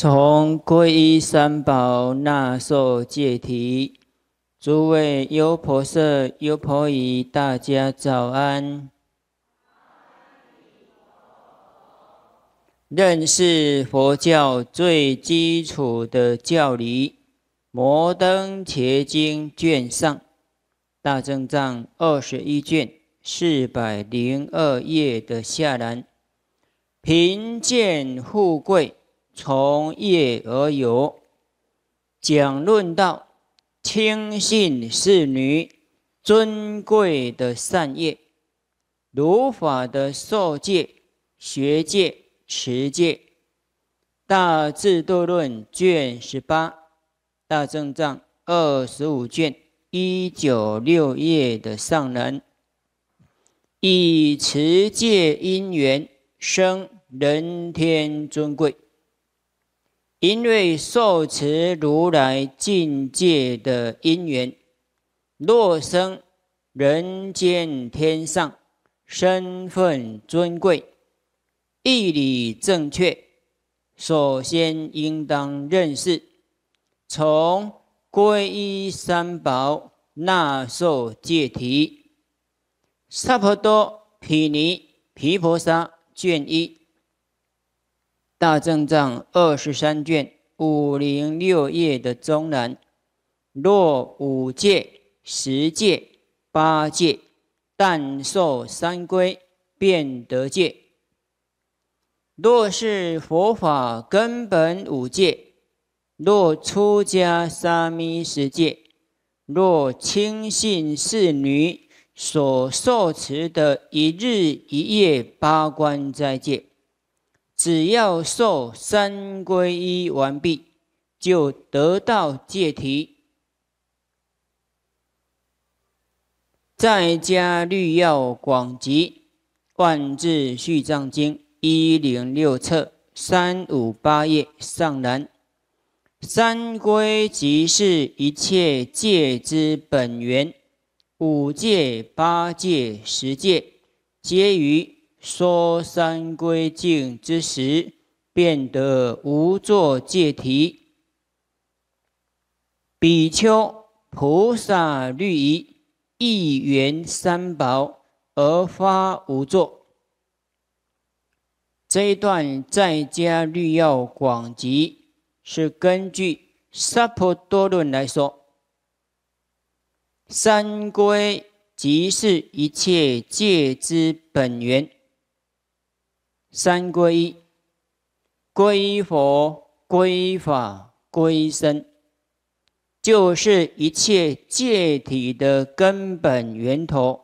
从皈依三宝、纳受戒提诸位优婆塞、优婆夷，大家早安。认识佛教最基础的教理，《摩登伽经》卷上，《大正藏》二十一卷四百零二页的下栏，贫贱富贵。从业而有，讲论到轻信侍女尊贵的善业，如法的受戒、学戒、持戒，《大智度论》卷十八，《大正藏》二十五卷一九六页的上人，以持戒因缘生人天尊贵。因为受持如来境界的因缘，若生人间天上，身份尊贵，义理正确，首先应当认识，从皈依三宝纳受戒体，《萨婆多毗尼毗婆沙》卷一。大正藏二十三卷五零六页的中南，若五戒十戒八戒，但受三规便得戒。若是佛法根本五戒，若出家沙弥十戒，若轻信侍女所受持的一日一夜八关斋戒。只要受三皈依完毕，就得到戒题。再加《律要广集》《万字续藏经》一零六册三五八页上栏。三皈即是一切戒之本源，五戒、八戒、十戒，皆于。说三归境之时，变得无作戒题。比丘、菩萨、律仪、一缘三宝而发无作。这一段在家律要广集，是根据《萨婆多论》来说，三归即是一切戒之本源。三归、归佛、归法、归僧，就是一切界体的根本源头。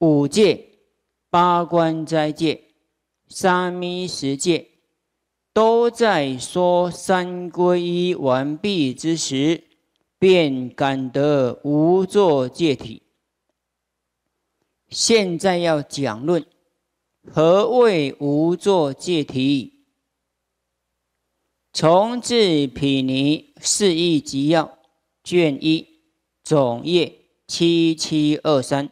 五戒、八关斋戒、三弥十戒，都在说三归一完毕之时，便感得无作界体。现在要讲论。何谓无作戒题？从至毗尼是义集要卷一总页七七二三。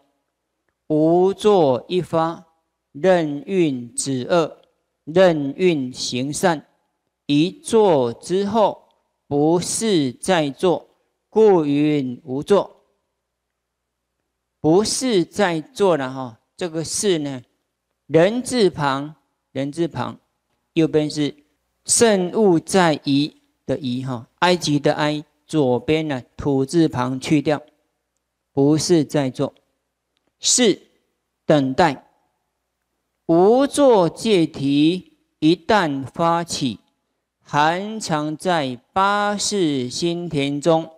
无作一发任运止恶，任运行善。一作之后，不是在做，故云无作。不是在做了哈，这个事呢？人字旁，人字旁，右边是圣物在遗的遗哈，埃及的埃，左边呢土字旁去掉，不是在做，是等待。无作戒题，一旦发起，含藏在八世心田中，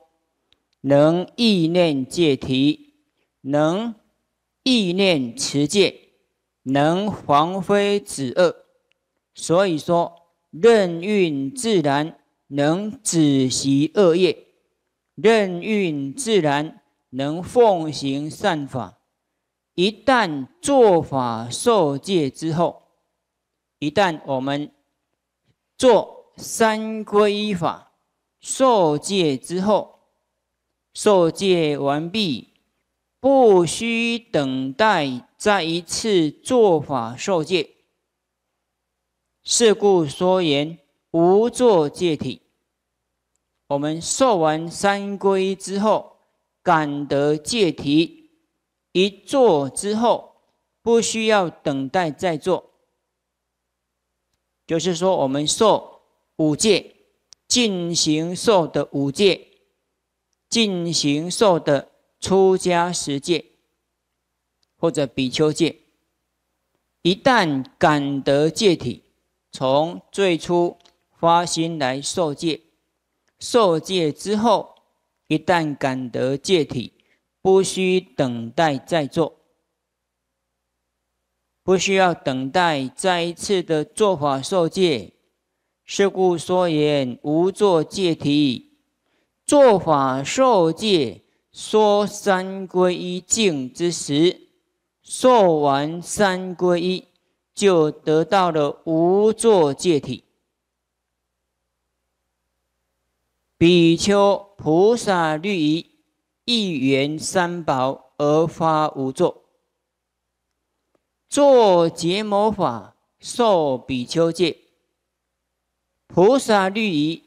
能意念戒题，能意念持戒。能防非止恶，所以说任运自然能止习恶业，任运自然能奉行善法。一旦做法受戒之后，一旦我们做三依法受戒之后，受戒完毕。不需等待，再一次做法受戒。是故说言无作戒体。我们受完三规之后，感得戒体一做之后，不需要等待再做。就是说，我们受五戒进行受的五戒进行受的。出家十戒，或者比丘戒，一旦感得戒体，从最初发心来受戒，受戒之后，一旦感得戒体，不需等待再做，不需要等待再一次的做法受戒。是故说言无作戒体，做法受戒。说三归一净之时，说完三归一，就得到了无作界体。比丘菩萨律仪，一缘三宝而发无作，作结魔法受比丘戒，菩萨律仪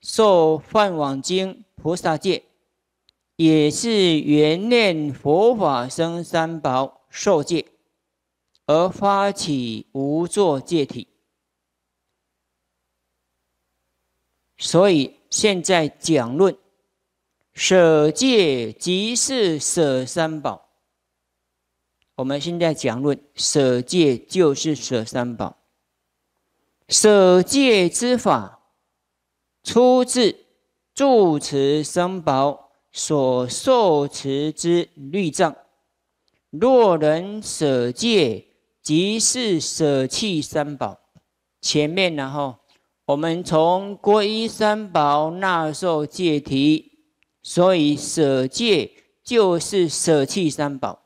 受梵网经菩萨戒。也是缘念佛法生三宝受戒，而发起无作戒体。所以现在讲论舍戒即是舍三宝。我们现在讲论舍戒就是舍三宝。舍戒之法出自住持三宝。所受持之律藏，若能舍戒，即是舍弃三宝。前面呢，哈，我们从皈依三宝纳受戒题，所以舍戒就是舍弃三宝。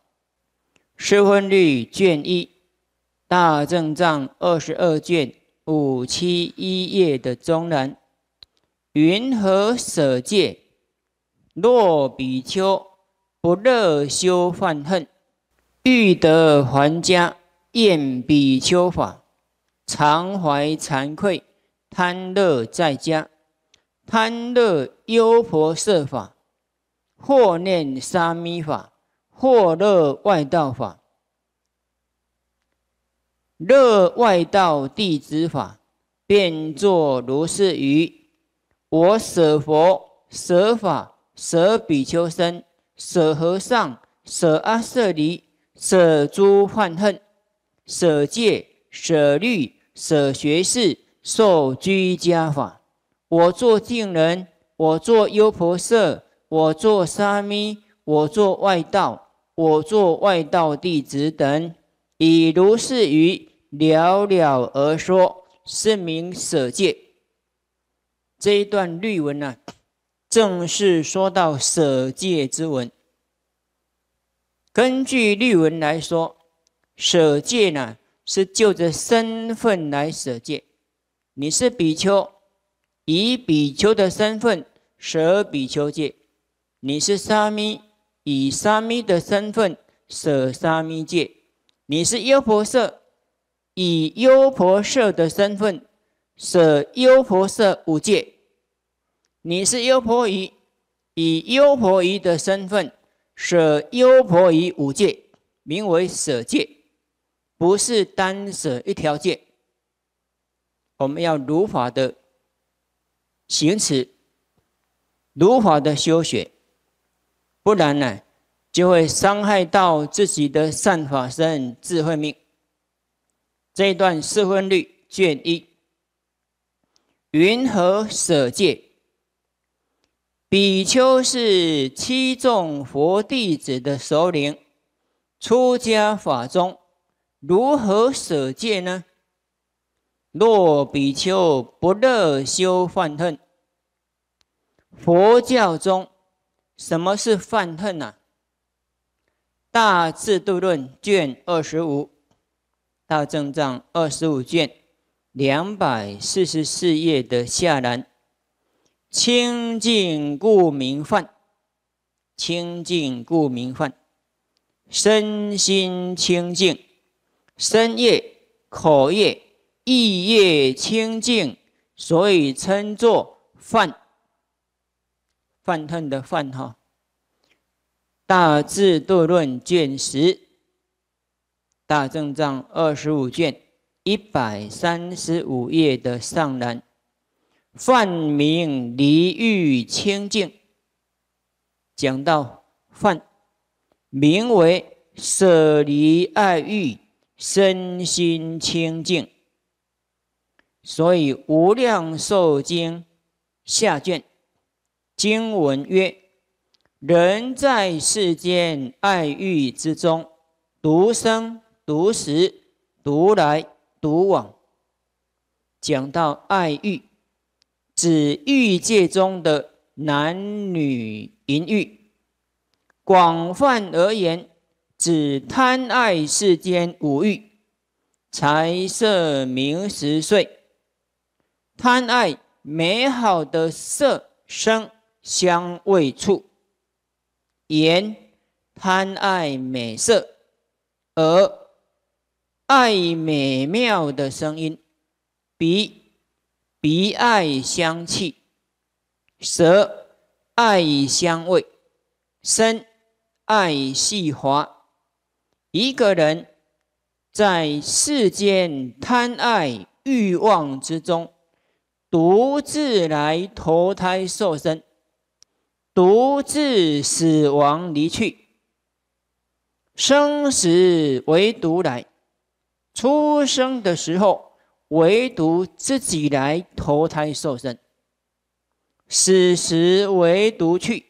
《十分律》卷一，大正藏二十二卷五七一页的中南，云何舍戒？若比丘不乐修犯恨，欲得还家，厌比丘法，常怀惭愧，贪乐在家，贪乐优婆塞法，或念沙弥法，或乐外道法，乐外道弟子法，便作如是语：“我舍佛，舍法。”舍比丘僧，舍和尚，舍阿舍尼，舍诸患恨，舍戒，舍律，舍学士，受居家法。我做净人，我做优婆塞，我做沙弥，我做外道，我做外道弟子等，以如是语了了而说，是名舍戒。这一段律文呢？正是说到舍戒之文。根据律文来说，舍戒呢是就着身份来舍戒。你是比丘，以比丘的身份舍比丘戒；你是沙弥，以沙弥的身份舍沙弥戒；你是优婆塞，以优婆塞的身份舍优婆塞五戒。你是优婆夷，以优婆夷的身份舍优婆夷五戒，名为舍戒，不是单舍一条戒。我们要如法的行持，如法的修学，不然呢，就会伤害到自己的善法身、智慧命。这一段四分律卷一，云何舍戒？比丘是七众佛弟子的首领。出家法中，如何舍戒呢？若比丘不乐修犯恨。佛教中，什么是犯恨呢？《大智度论》卷二十五，大正藏二十五卷两百四十四页的下栏。清净故名犯，清净故名犯，身心清净，身业、口业、意业清净，所以称作犯，犯贪的犯哈，《大智度论》卷十，《大正藏》二十五卷一百三十五页的上栏。梵名离欲清净，讲到梵名为舍离爱欲，身心清净。所以《无量寿经》下卷经文曰：“人在世间爱欲之中，独生独食，独来独往。”讲到爱欲。指欲界中的男女淫欲，广泛而言，指贪爱世间五欲：财、色、名、食、睡。贪爱美好的色声香味触，言贪爱美色，而爱美妙的声音，鼻。鼻爱香气，舌爱香味，身爱细滑。一个人在世间贪爱欲望之中，独自来投胎受身，独自死亡离去。生死唯独来，出生的时候。唯独自己来投胎受身，死时唯独去；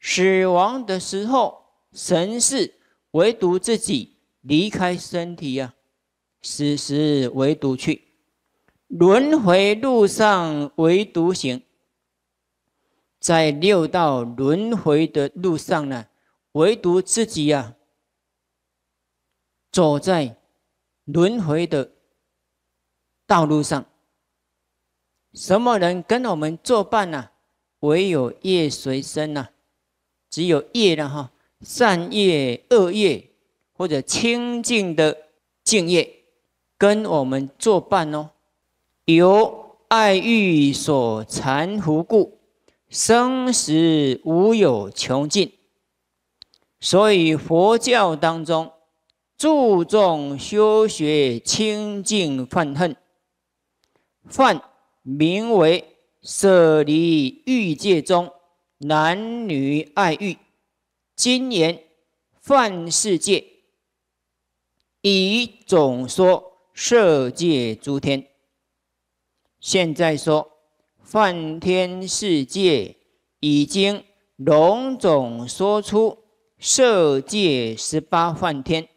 死亡的时候，神是唯独自己离开身体呀。死时唯独去，轮回路上唯独行，在六道轮回的路上呢，唯独自己呀走在轮回的。道路上，什么人跟我们作伴呢？唯有业随身呐，只有业的哈，善业、恶业或者清净的净业，跟我们作伴哦。由爱欲所缠缚故，生死无有穷尽。所以佛教当中注重修学清净、忿恨。犯名为舍离欲界中男女爱欲，今年犯世界以总说色界诸天，现在说梵天世界已经隆总说出色界十八梵天，《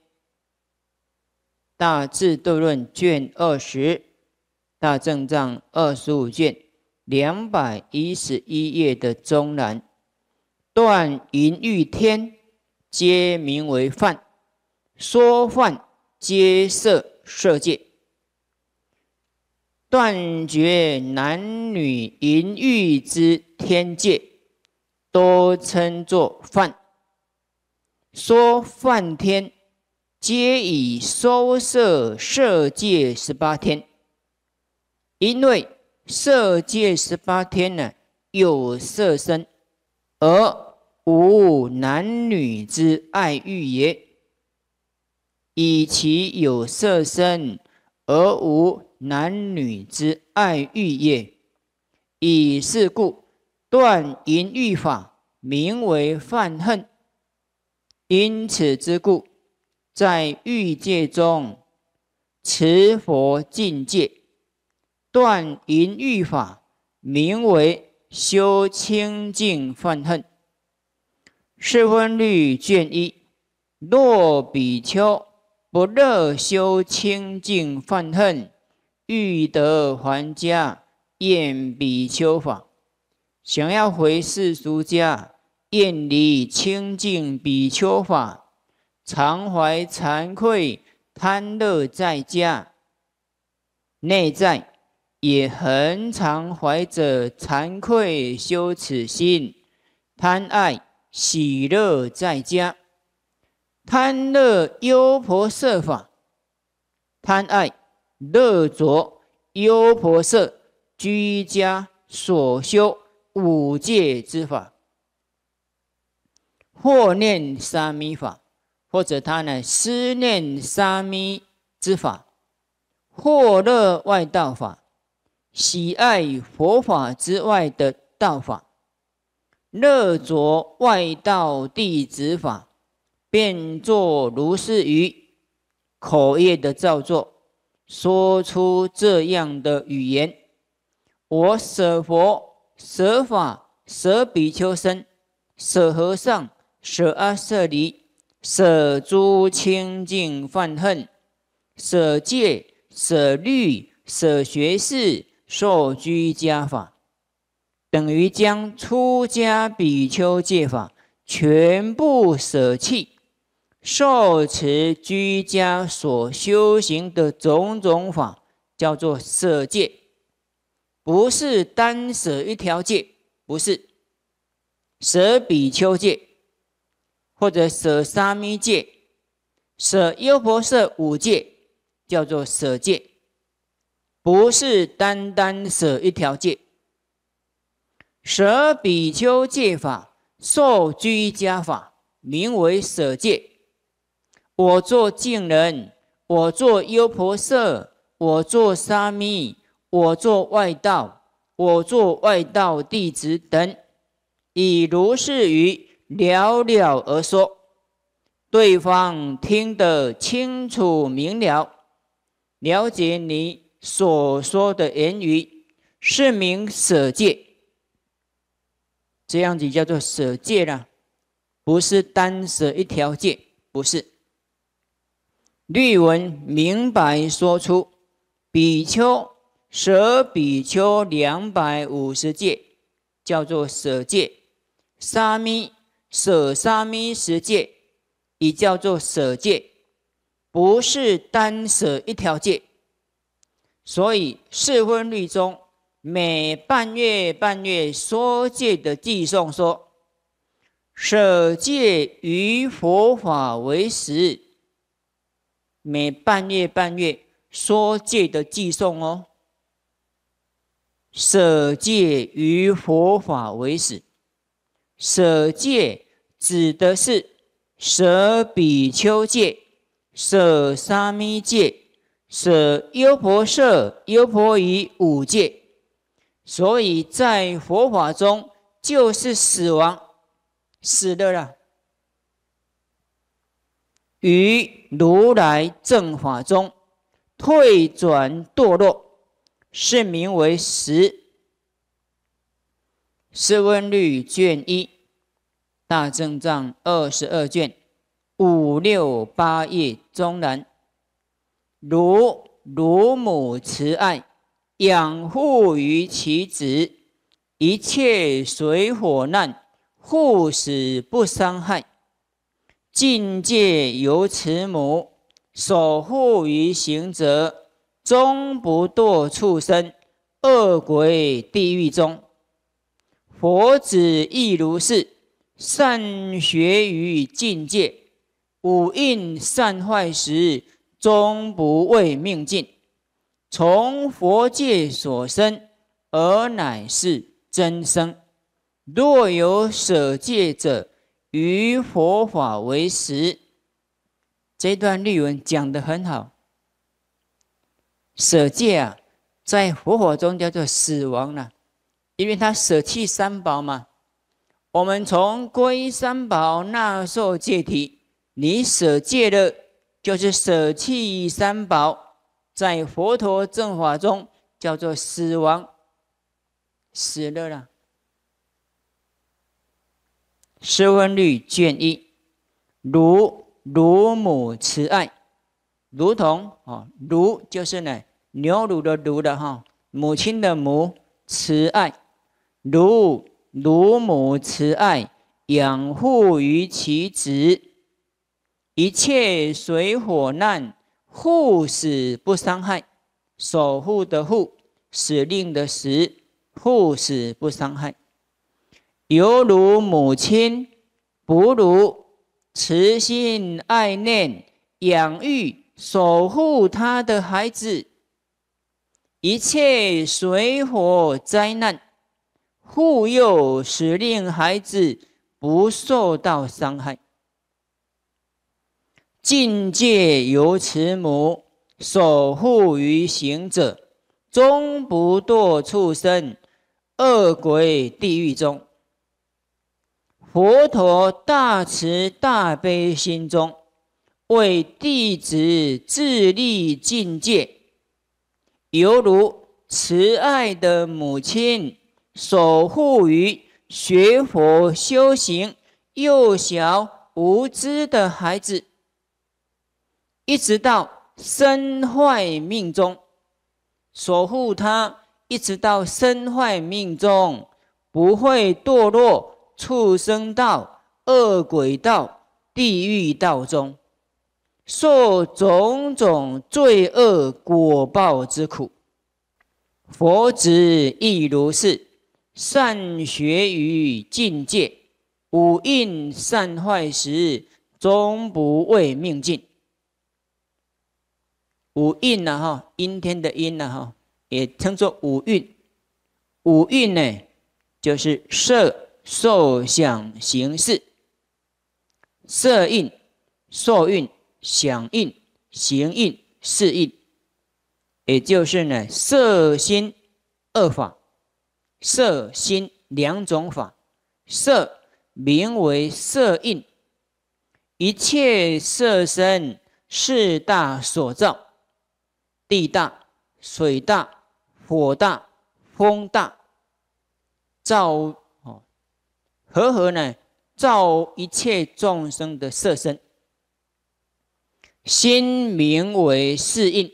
大智度论》卷二十。大正藏二十五卷两百一十一页的中南断淫欲天，皆名为犯，说犯皆色色界，断绝男女淫欲之天界，都称作犯。说犯天，皆以收色色界十八天。因为色界十八天呢，有色身而无男女之爱欲也；以其有色身而无男女之爱欲也，以是故断淫欲法名为犯恨。因此之故，在欲界中持佛境界。断淫欲法，名为修清净犯恨。释分律卷一：若比丘不乐修清净犯恨，欲得还家，厌比丘法；想要回世俗家，厌离清净比丘法，常怀惭愧，贪乐在家，内在。也很常怀着惭愧、羞耻心，贪爱喜乐在家，贪乐优婆塞法，贪爱乐着优婆塞居家所修五戒之法，或念三昧法，或者他呢思念三昧之法，或乐外道法。喜爱佛法之外的道法，乐着外道弟子法，便作如是语，口业的造作，说出这样的语言：我舍佛、舍法、舍比丘僧、舍和尚、舍阿舍利舍诸清净犯恨、舍戒、舍律、舍学士。受居家法，等于将出家比丘戒法全部舍弃，受持居家所修行的种种法，叫做舍戒。不是单舍一条戒，不是舍比丘戒，或者舍沙弥戒，舍优婆塞五戒，叫做舍戒。不是单单舍一条戒，舍比丘戒法、受居家法，名为舍戒。我做净人，我做优婆塞，我做沙弥，我做外道，我做外道弟子等，以如是语了了而说，对方听得清楚明了，了解你。所说的言语是名舍戒，这样子叫做舍戒啦，不是单舍一条戒，不是。律文明白说出，比丘舍比丘两百五十戒，叫做舍戒；沙弥舍沙弥十戒，也叫做舍戒，不是单舍一条戒。所以适婚律中，每半月半月说戒的寄送说，舍戒于佛法为始。每半月半月说戒的寄送哦，舍戒于佛法为始。舍戒指的是舍比丘戒、舍沙弥戒。舍优婆舍优婆夷五戒，所以在佛法中就是死亡，死的了。于如来正法中退转堕落，是名为十。《四温律》卷一大正藏二十二卷五六八页中南。如乳母慈爱，养护于其子；一切水火难，护死不伤害。境界由慈母守护于行者，终不堕畜生、恶鬼、地狱中。佛子亦如是，善学于境界，五蕴善坏时。终不为命尽，从佛界所生，而乃是真生。若有舍戒者，于佛法为实。这段例文讲得很好。舍戒啊，在佛法中叫做死亡了，因为他舍弃三宝嘛。我们从归三宝纳受戒体，你舍戒了。就是舍弃三宝，在佛陀正法中叫做死亡、死了了。《十分律》卷一，如乳母慈爱，如同啊，如就是呢，牛乳的乳的哈，母亲的母慈爱，如乳母慈爱，养护于其子。一切水火难护，死不伤害；守护的护，使令的使，护死不伤害。犹如母亲，哺乳、慈心、爱念、养育、守护他的孩子；一切水火灾难，护佑使令孩子不受到伤害。境界由慈母守护于行者，终不堕畜生、恶鬼、地狱中。佛陀大慈大悲心中，为弟子自立境界，犹如慈爱的母亲守护于学佛修行幼小无知的孩子。一直到身坏命终，守护他；一直到身坏命终，不会堕落畜生道、恶鬼道、地狱道中，受种种罪恶果报之苦。佛子亦如是，善学于境界，五蕴善坏时，终不畏命尽。五蕴呢？哈，阴天的阴呢？哈，也称作五蕴。五蕴呢，就是色、受、想、行、识。色蕴、受蕴、想蕴、行蕴、识蕴，也就是呢，色心二法，色心两种法，色名为色蕴，一切色身四大所造。地大、水大、火大、风大，造哦，合合呢？造一切众生的色身，心名为四印，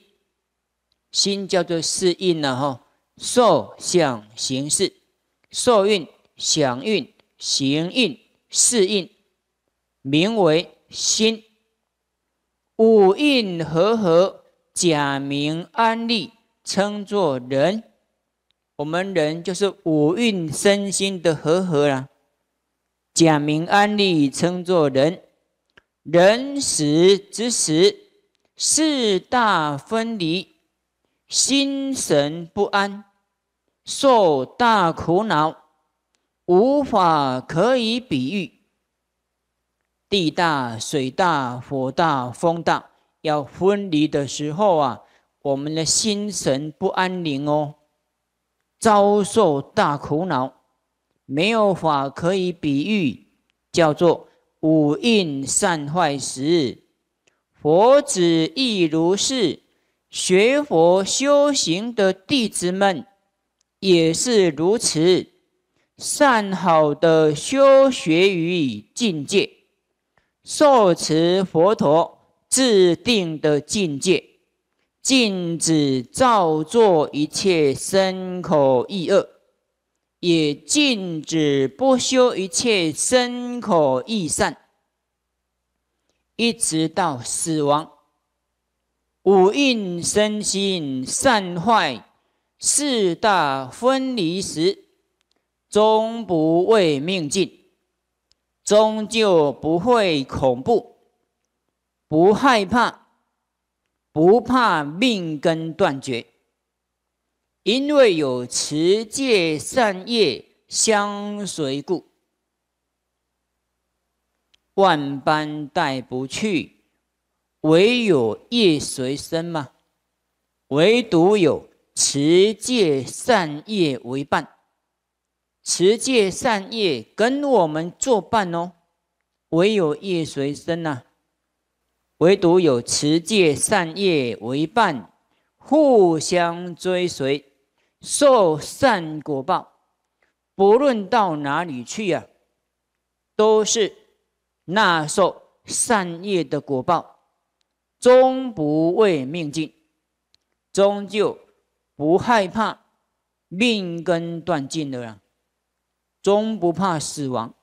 心叫做四印呢？哈，受想行识，受印、想运、行印、适应，名为心，五运合合。假名安利称作人，我们人就是五蕴身心的合合啊。假名安利称作人，人死之时四大分离，心神不安，受大苦恼，无法可以比喻。地大、水大、火大、风大。要分离的时候啊，我们的心神不安宁哦，遭受大苦恼，没有法可以比喻，叫做五蕴散坏时。佛子亦如是，学佛修行的弟子们也是如此，善好的修学于境界，受持佛陀。制定的境界，禁止造作一切身口意恶，也禁止不修一切身口意善，一直到死亡，五蕴身心散坏，四大分离时，终不畏命尽，终究不会恐怖。不害怕，不怕命根断绝，因为有持戒善业相随故，万般带不去，唯有业随身嘛。唯独有持戒善业为伴，持戒善业跟我们作伴哦。唯有业随身呐。唯独有持戒善业为伴，互相追随，受善果报。不论到哪里去呀，都是那受善业的果报，终不畏命尽，终究不害怕命根断尽的人，终不怕死亡。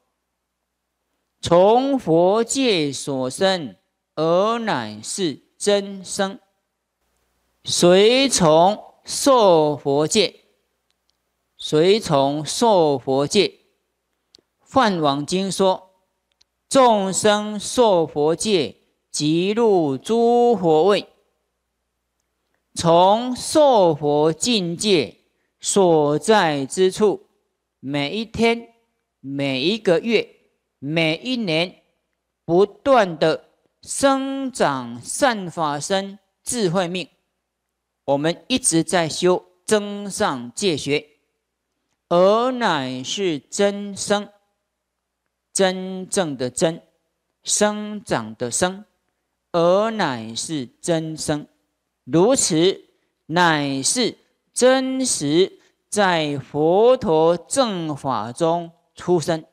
从佛界所生。而乃是真生随从受佛戒，随从受佛戒。《梵王经》说：众生受佛戒，即入诸佛位。从受佛境界所在之处，每一天、每一个月、每一年，不断的。生长善法生智慧命，我们一直在修增上戒学，而乃是真生，真正的真，生长的生，而乃是真生，如此乃是真实在佛陀正法中出生。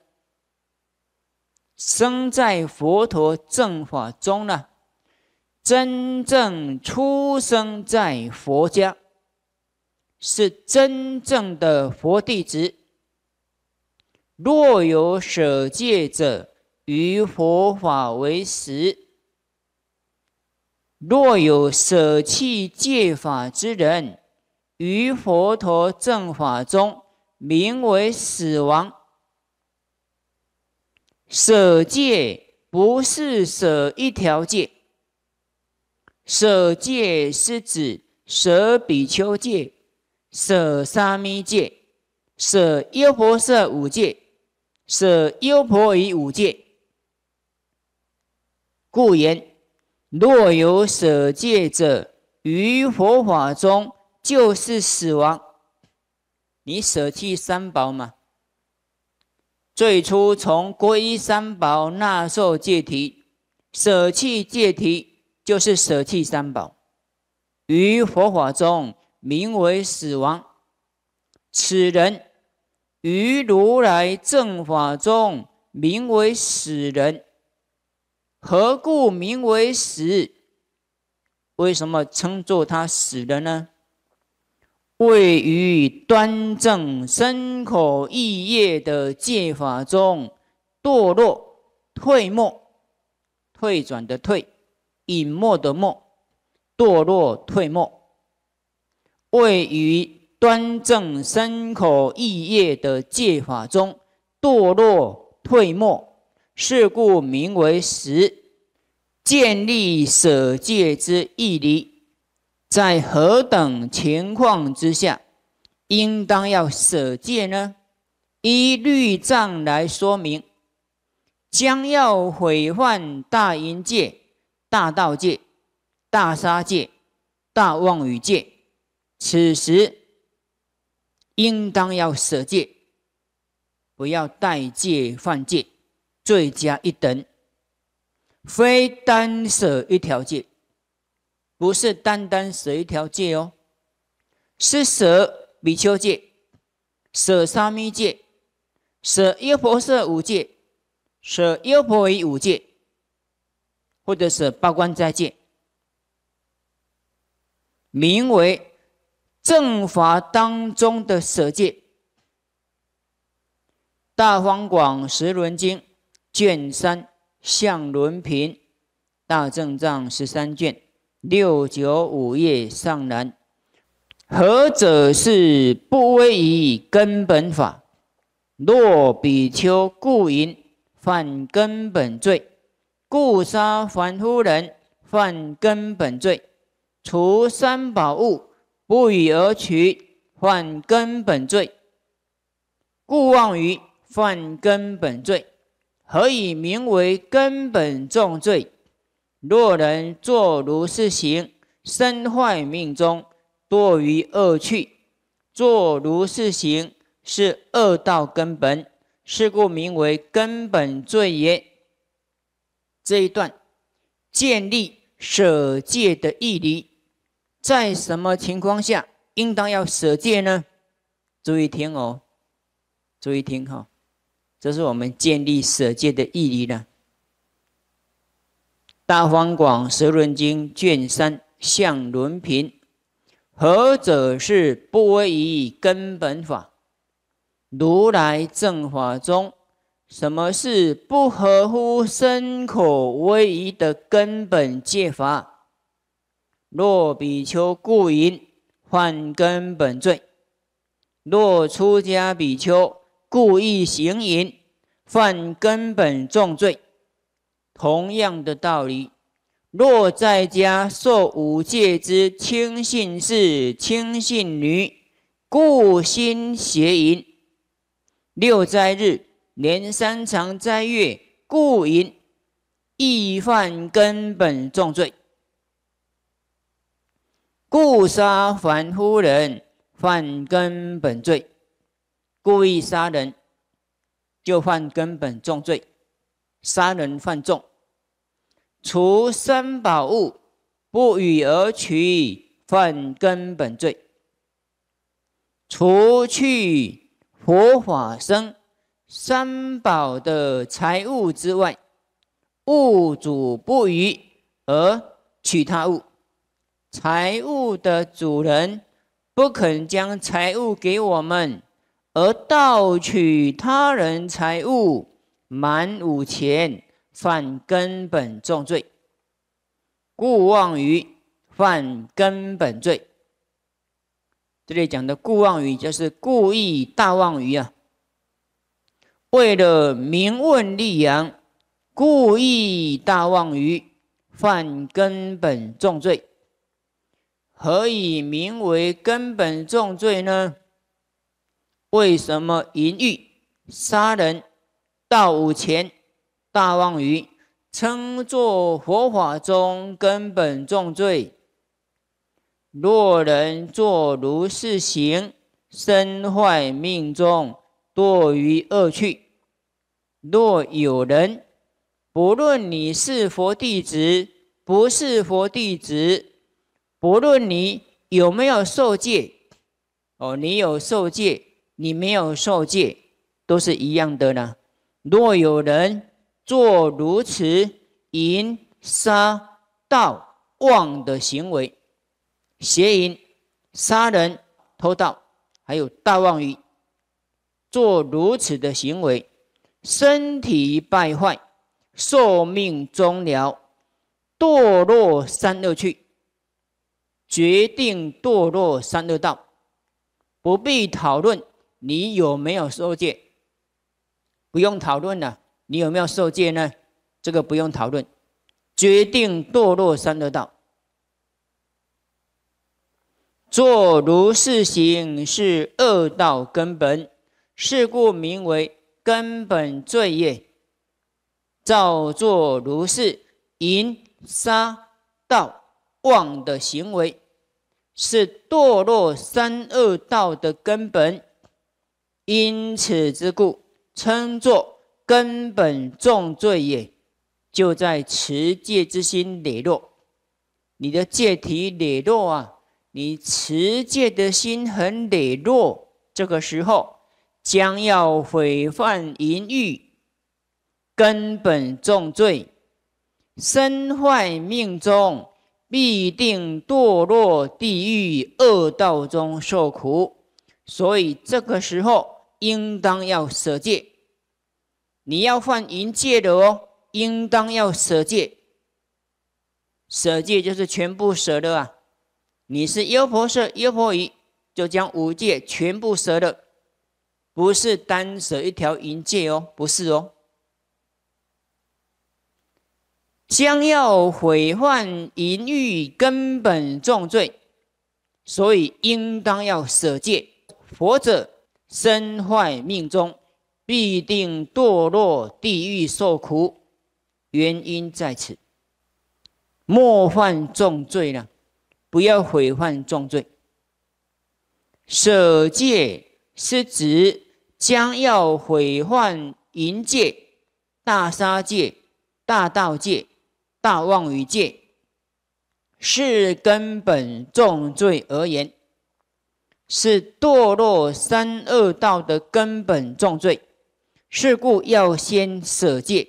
生在佛陀正法中呢，真正出生在佛家，是真正的佛弟子。若有舍戒者，于佛法为实；若有舍弃戒法之人，于佛陀正法中名为死亡。舍戒不是舍一条戒，舍戒是指舍比丘戒、舍沙弥戒、舍优婆塞五戒、舍优婆夷五戒。故言：若有舍戒者，于佛法中就是死亡。你舍弃三宝吗？最初从皈依三宝纳受戒题、舍弃戒题，就是舍弃三宝。于佛法中名为死亡，此人于如来正法中名为死人。何故名为死？为什么称作他死了呢？位于端正身口意业的戒法中，堕落退没，退转的退，隐没的没，堕落退没。位于端正身口意业的戒法中，堕落退没，是故名为实，建立舍戒之义理。在何等情况之下，应当要舍戒呢？依律藏来说明，将要毁犯大淫戒、大道戒、大杀戒、大妄语戒，此时应当要舍戒，不要带戒犯戒，罪加一等，非单舍一条戒。不是单单舍一条戒哦，是舍比丘戒、舍沙弥戒、舍优婆塞五戒、舍优婆夷五戒，或者是八关斋戒，名为正法当中的舍戒。《大方广十轮经》卷三，相轮平，大正藏十三卷。六九五页上南，何者是不威仪根本法？若比丘故淫，犯根本罪；故杀凡夫人，犯根本罪；除三宝物不与而取，犯根本罪；故妄于犯根本罪。何以名为根本重罪？若人作如是行，身坏命中，堕于恶趣。作如是行是恶道根本，是故名为根本罪也。这一段建立舍戒的毅力，在什么情况下应当要舍戒呢？注意听哦，注意听哈，这是我们建立舍戒的毅力呢。大方广佛轮经卷三向轮平，何者是不依根本法？如来正法中，什么是不合乎身口威仪的根本戒法？若比丘故淫，犯根本罪，若出家比丘故意行淫，犯根本重罪。同样的道理，若在家受五戒之轻信士、轻信女，故心邪淫，六斋日连三长斋月故淫，亦犯根本重罪。故杀凡夫人犯根本罪，故意杀人就犯根本重罪，杀人犯重。除三宝物不与而取，犯根本罪。除去佛法僧三宝的财物之外，物主不与而取他物，财物的主人不肯将财物给我们，而盗取他人财物，满五钱。犯根本重罪，故妄于犯根本罪。这里讲的“故妄于”就是故意大妄于啊，为了名问利扬，故意大妄于犯根本重罪。何以名为根本重罪呢？为什么淫欲、杀人、盗五钱？大妄语称作佛法中根本重罪。若人作如是行，身坏命中，堕于恶趣。若有人，不论你是佛弟子，不是佛弟子，不论你有没有受戒，哦，你有受戒，你没有受戒，都是一样的呢。若有人。做如此淫杀盗妄的行为，邪淫、杀人、偷盗，还有大妄语，做如此的行为，身体败坏，寿命终了，堕落三恶去，决定堕落三恶道。不必讨论你有没有受戒，不用讨论了。你有没有受戒呢？这个不用讨论。决定堕落三恶道，作如是行是恶道根本，是故名为根本罪业。造作如是淫、杀、盗、妄的行为，是堕落三恶道的根本。因此之故，称作。根本重罪也就在持戒之心磊落。你的戒体磊落啊，你持戒的心很磊落，这个时候将要毁犯淫欲，根本重罪，身坏命中，必定堕落地狱恶道中受苦，所以这个时候应当要舍戒。你要犯淫戒的哦，应当要舍戒。舍戒就是全部舍的啊。你是妖婆色，妖婆姨，就将五戒全部舍的，不是单舍一条淫戒哦，不是哦。将要毁犯淫欲根本重罪，所以应当要舍戒。佛者身坏命中。必定堕落地狱受苦，原因在此。莫犯重罪呢，不要毁犯重罪。舍戒是指将要毁犯淫戒、大杀戒、大道戒、大妄语戒，是根本重罪而言，是堕落三恶道的根本重罪。是故要先舍戒。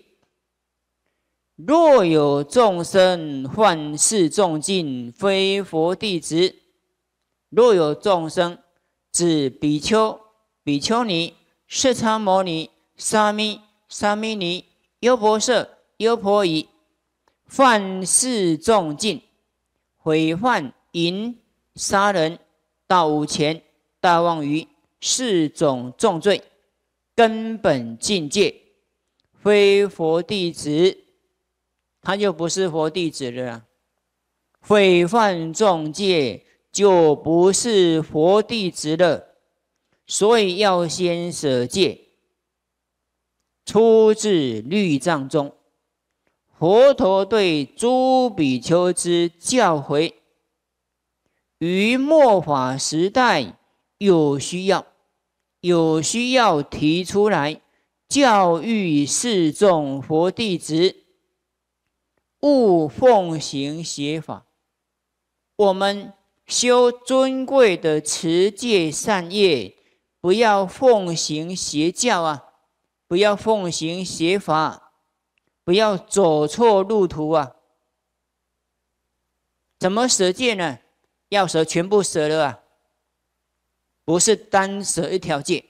若有众生犯四重境，非佛弟子；若有众生指比丘、比丘尼、释叉摩尼、沙弥、沙弥尼、优婆塞、优婆夷，犯四重境，毁犯淫、杀、人、盗、钱、大妄语四种重罪。根本境界非佛弟子，他就不是佛弟子了；毁犯众戒就不是佛弟子了。所以要先舍戒。出自《律藏》中，佛陀对诸比丘之教诲，于末法时代有需要。有需要提出来，教育四众佛弟子勿奉行邪法。我们修尊贵的持戒善业，不要奉行邪教啊！不要奉行邪法，不要走错路途啊！怎么舍戒呢？要舍，全部舍了啊！不是单舍一条戒。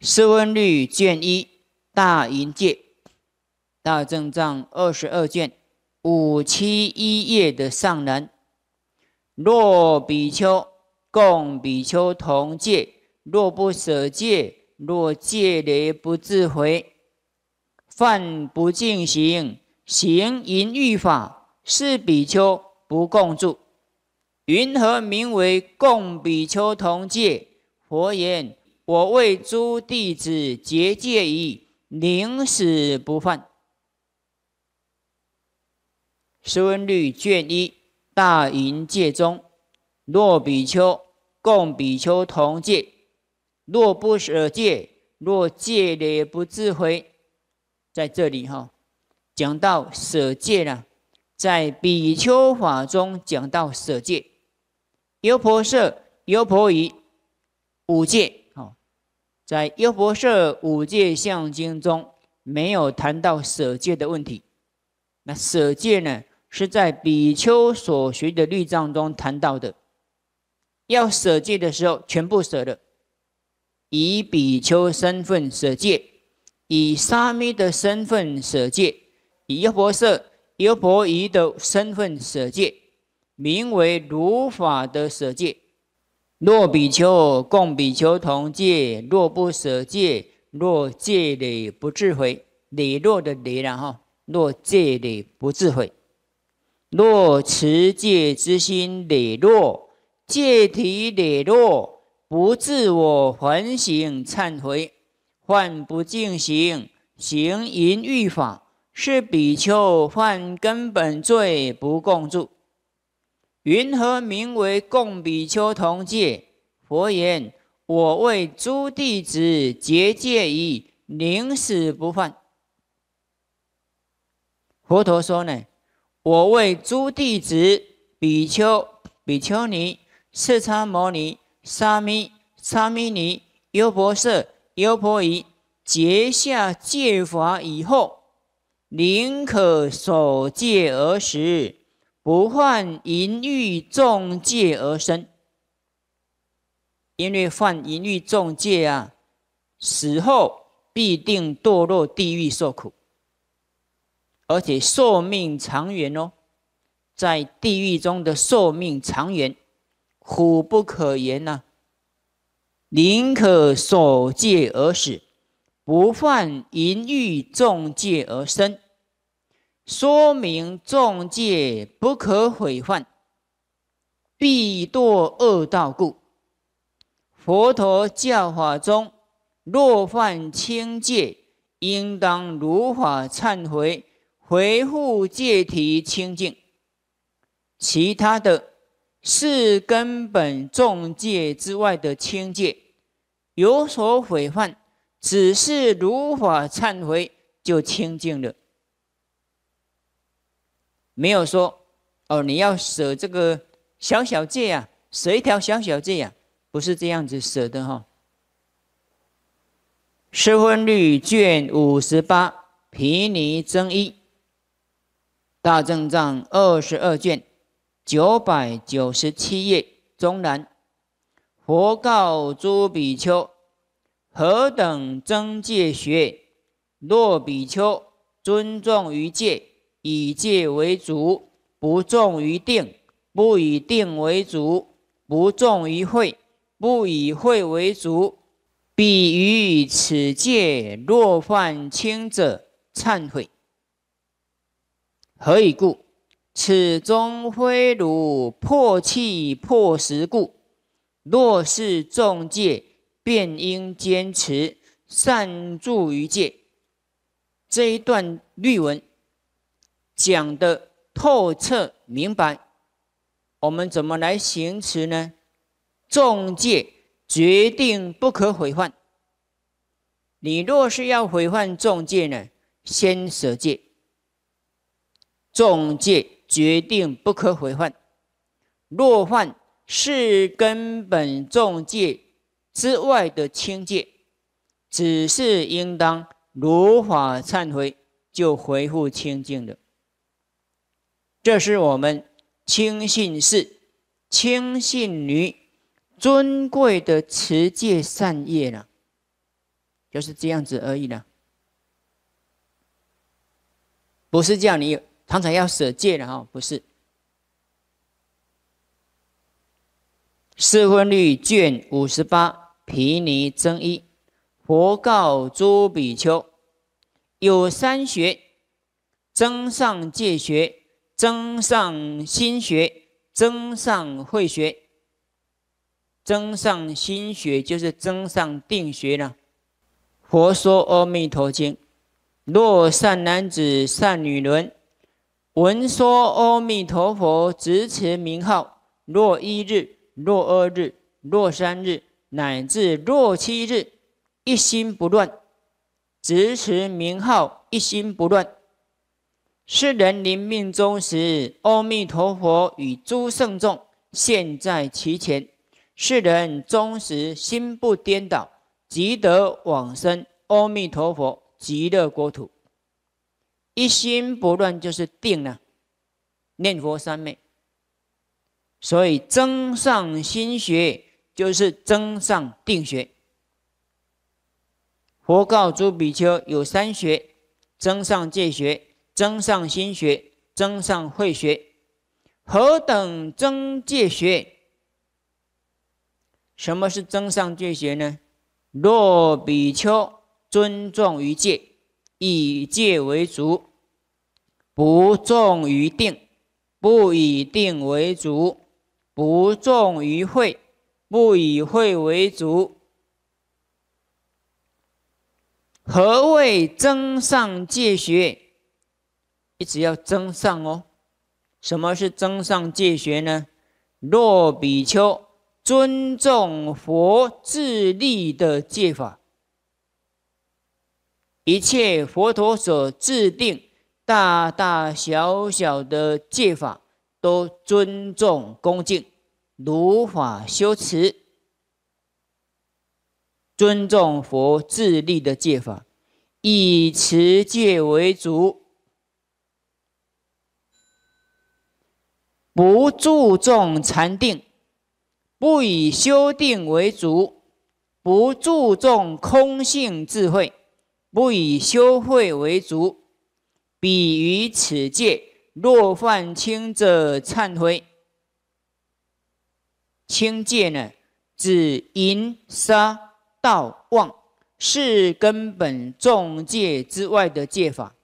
色温律卷一大云戒，大正藏二十二卷五七一页的上人。若比丘共比丘同戒，若不舍戒，若戒雷不自回，犯不净行，行淫欲法，是比丘不共住。云何名为共比丘同戒？佛言：我为诸弟子结戒矣，宁死不犯。《十文律》卷一大云戒中，若比丘共比丘同戒，若不舍戒，若戒也不自毁，在这里哈，讲到舍戒了，在比丘法中讲到舍戒。优婆塞、优婆夷五戒，好，在优婆塞五戒相经中没有谈到舍戒的问题。那舍戒呢，是在比丘所学的律藏中谈到的。要舍戒的时候，全部舍了。以比丘身份舍戒，以沙弥的身份舍戒，以优婆塞、优婆夷的身份舍戒。名为如法的舍戒，若比丘共比丘同戒，若不舍戒，若戒理不智慧，理若的理，然后若戒理不智慧，若持戒之心理若戒体理若不自我反省忏悔，犯不净行，行淫欲法，是比丘犯根本罪，不共住。云何名为共比丘同戒？佛言：我为诸弟子结戒以宁死不犯。佛陀说呢，我为诸弟子、比丘、比丘尼、释叉摩尼、沙弥、沙弥尼、优婆塞、优婆夷结下戒法以后，宁可守戒而食。不犯淫欲众戒而生，因为犯淫欲众戒啊，死后必定堕落地狱受苦，而且寿命长远哦。在地狱中的寿命长远，苦不可言呐。宁可守戒而死，不犯淫欲众戒而生。说明重戒不可毁犯，必堕恶道故。佛陀教法中，若犯轻戒，应当如法忏悔，回复戒体清净。其他的，是根本重戒之外的轻戒，有所毁犯，只是如法忏悔就清净了。没有说，哦，你要舍这个小小戒呀，舍一条小小戒呀，不是这样子舍的哈。《失婚律》卷五十八，毗尼增一，大正藏二十二卷，九百九十七页中南，佛告诸比丘：何等增戒学？若比丘尊重于戒。以戒为主，不重于定；不以定为主，不重于会；不以会为主，彼于此戒若犯轻者，忏悔。何以故？此中非如破气破石故。若是重戒，便应坚持，善住于戒。这一段律文。讲的透彻明白，我们怎么来行持呢？重戒决定不可毁犯。你若是要毁犯重戒呢，先舍戒。重戒决定不可毁犯。若犯是根本重戒之外的轻戒，只是应当如法忏悔，就回复清净的。这是我们清信士、清信女尊贵的持戒善业呢，就是这样子而已呢，不是叫你常常要舍戒的哈，不是。四分律卷五十八，毗尼增一，佛告诸比丘：有三学，增上戒学。增上心学，增上慧学，增上心学就是增上定学了。佛说《阿弥陀经》，若善男子、善女人，闻说阿弥陀佛，执持名号，若一日、若二日、若三日，乃至若七日，一心不乱，执持名号，一心不乱。世人临命终时，阿弥陀佛与诸圣众现，在其前。世人终时心不颠倒，即得往生阿弥陀佛极乐国土。一心不乱就是定了，念佛三昧。所以增上心学就是增上定学。佛告诸比丘：有三学，增上戒学。增上心学，增上慧学，何等增戒学？什么是增上戒学呢？若比丘尊重于戒，以戒为主；不重于定，不以定为主；不重于慧，不以慧为主。何谓增上戒学？一只要增上哦。什么是增上戒学呢？若比丘尊重佛自立的戒法，一切佛陀所制定大大小小的戒法，都尊重恭敬，如法修持。尊重佛自立的戒法，以持戒为主。不注重禅定，不以修定为主；不注重空性智慧，不以修慧为主。彼于此戒，若犯轻者忏悔。轻戒呢，指淫、杀、盗、妄，是根本重戒之外的戒法。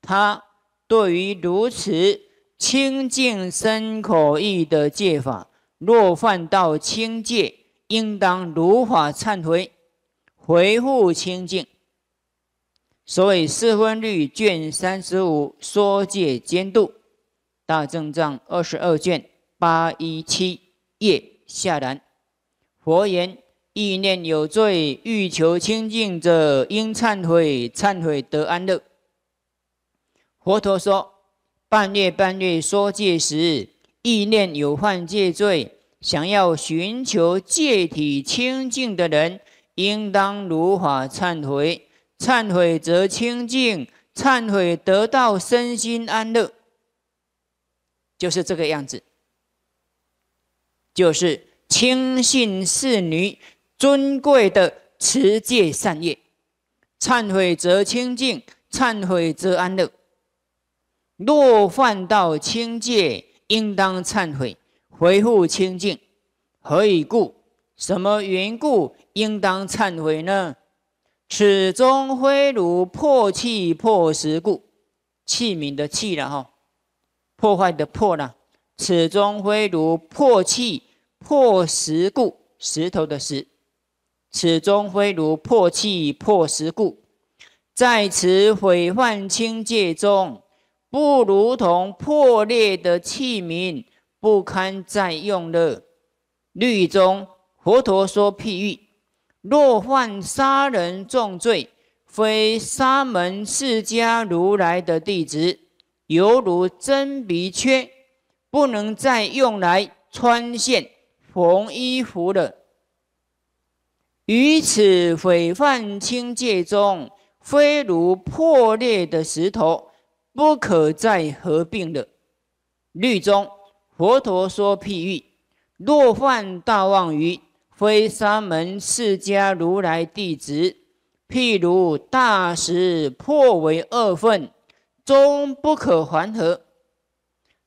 他对于如此。清净身口意的戒法，若犯到清戒，应当如法忏悔，回复清净。所以《四分律》卷三十五说：“戒监督。”《大正藏》二十二卷八一七页下栏，佛言：“意念有罪，欲求清净者，应忏悔，忏悔得安乐。”佛陀说。半夜半夜说戒时，意念有犯戒罪，想要寻求戒体清净的人，应当如法忏悔，忏悔则清净，忏悔得到身心安乐，就是这个样子，就是轻信侍女尊贵的持戒善业，忏悔则清净，忏悔则安乐。若犯到清戒，应当忏悔，回复清净。何以故？什么缘故应当忏悔呢？此中非如破器破石故，器皿的器了哈，破坏的破了。此中非如破器破石故，石头的石。此中非如破器破石故，在此毁犯清戒中。不如同破裂的器皿不堪再用了。律中，佛陀说譬喻：若犯杀人重罪，非沙门释迦如来的弟子，犹如真鼻缺，不能再用来穿线缝衣服的。于此毁犯清戒中，非如破裂的石头。不可再合并了。律中，佛陀说譬喻：若犯大妄语，非三门释迦如来弟子。譬如大石破为二份，终不可还合。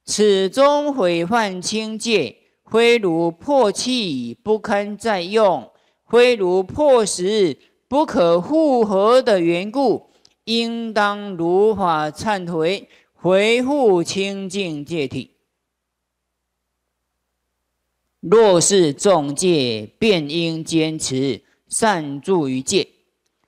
此中毁犯清戒，非如破器不堪再用，非如破石不可复合的缘故。应当如法忏悔，回复清净戒体。若是众戒，便应坚持善住于戒；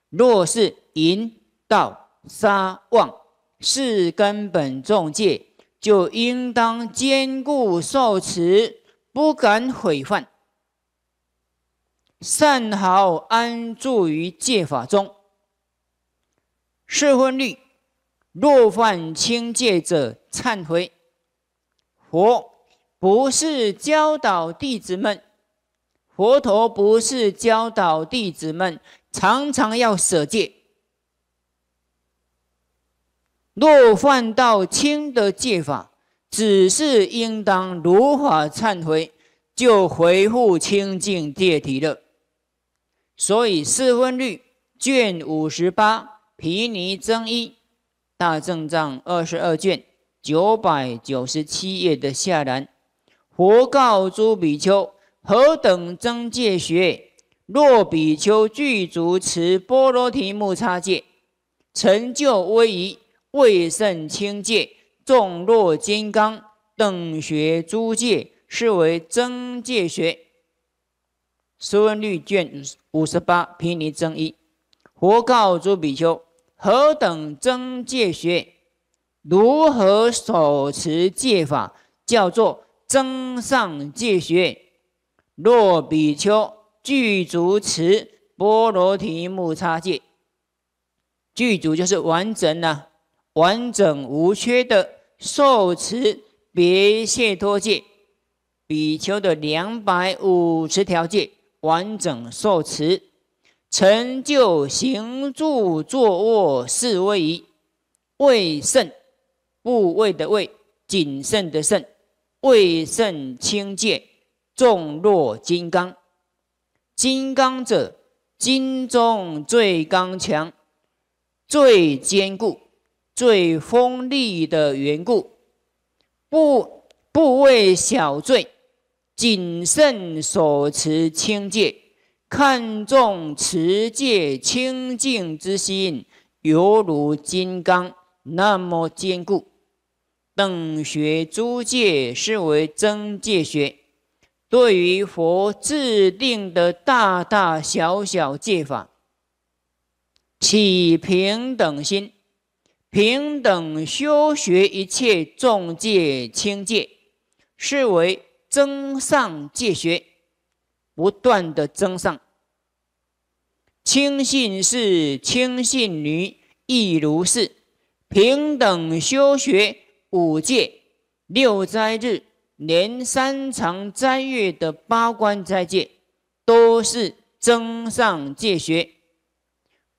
若是淫、盗、杀、妄，是根本众戒，就应当坚固受持，不敢毁犯，善好安住于戒法中。四分律，若犯轻戒者忏悔。佛不是教导弟子们，佛陀不是教导弟子们常常要舍戒。若犯到轻的戒法，只是应当如法忏悔，就回复清净戒体了。所以四分律卷五十八。毗尼增一，大正藏二十二卷九百九十七页的下栏，佛告诸比丘：何等增戒学？若比丘具足持波罗提木叉戒，成就威仪，未胜轻戒，众若金刚等学诸戒，是为增戒学。苏文律卷五十八，毗尼增一，佛告诸比丘。何等增戒学？如何手持戒法？叫做增上戒学。若比丘具足持波罗提木叉戒，具足就是完整啊，完整无缺的受持别解脱戒。比丘的两百五十条戒，完整受持。成就行住坐卧是位仪，位甚，部位的位，谨慎的慎，位甚轻戒，重若金刚。金刚者，金中最刚强、最坚固、最锋利的缘故。不部位小罪，谨慎所持轻戒。看重持戒清净之心，犹如金刚那么坚固。等学诸戒是为增戒学；对于佛制定的大大小小戒法，起平等心，平等修学一切众戒、清戒，是为增上戒学。不断的增上，清信士、清信女亦如是。平等修学五戒、六斋日、连三长斋月的八关斋戒，都是增上戒学，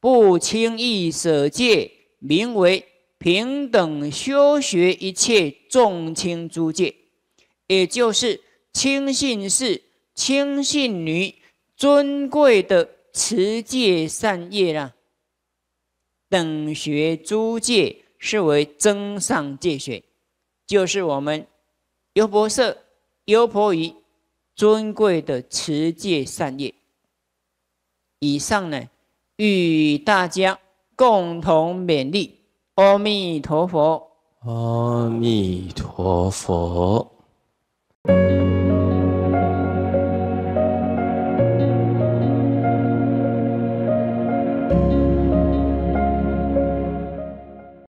不轻易舍戒，名为平等修学一切重轻诸戒，也就是清信士。轻信于尊贵的持戒善业啦，等学诸戒是为增上戒学，就是我们优婆塞、优婆夷尊贵的持戒善业。以上呢，与大家共同勉励。阿弥陀佛，阿弥陀佛。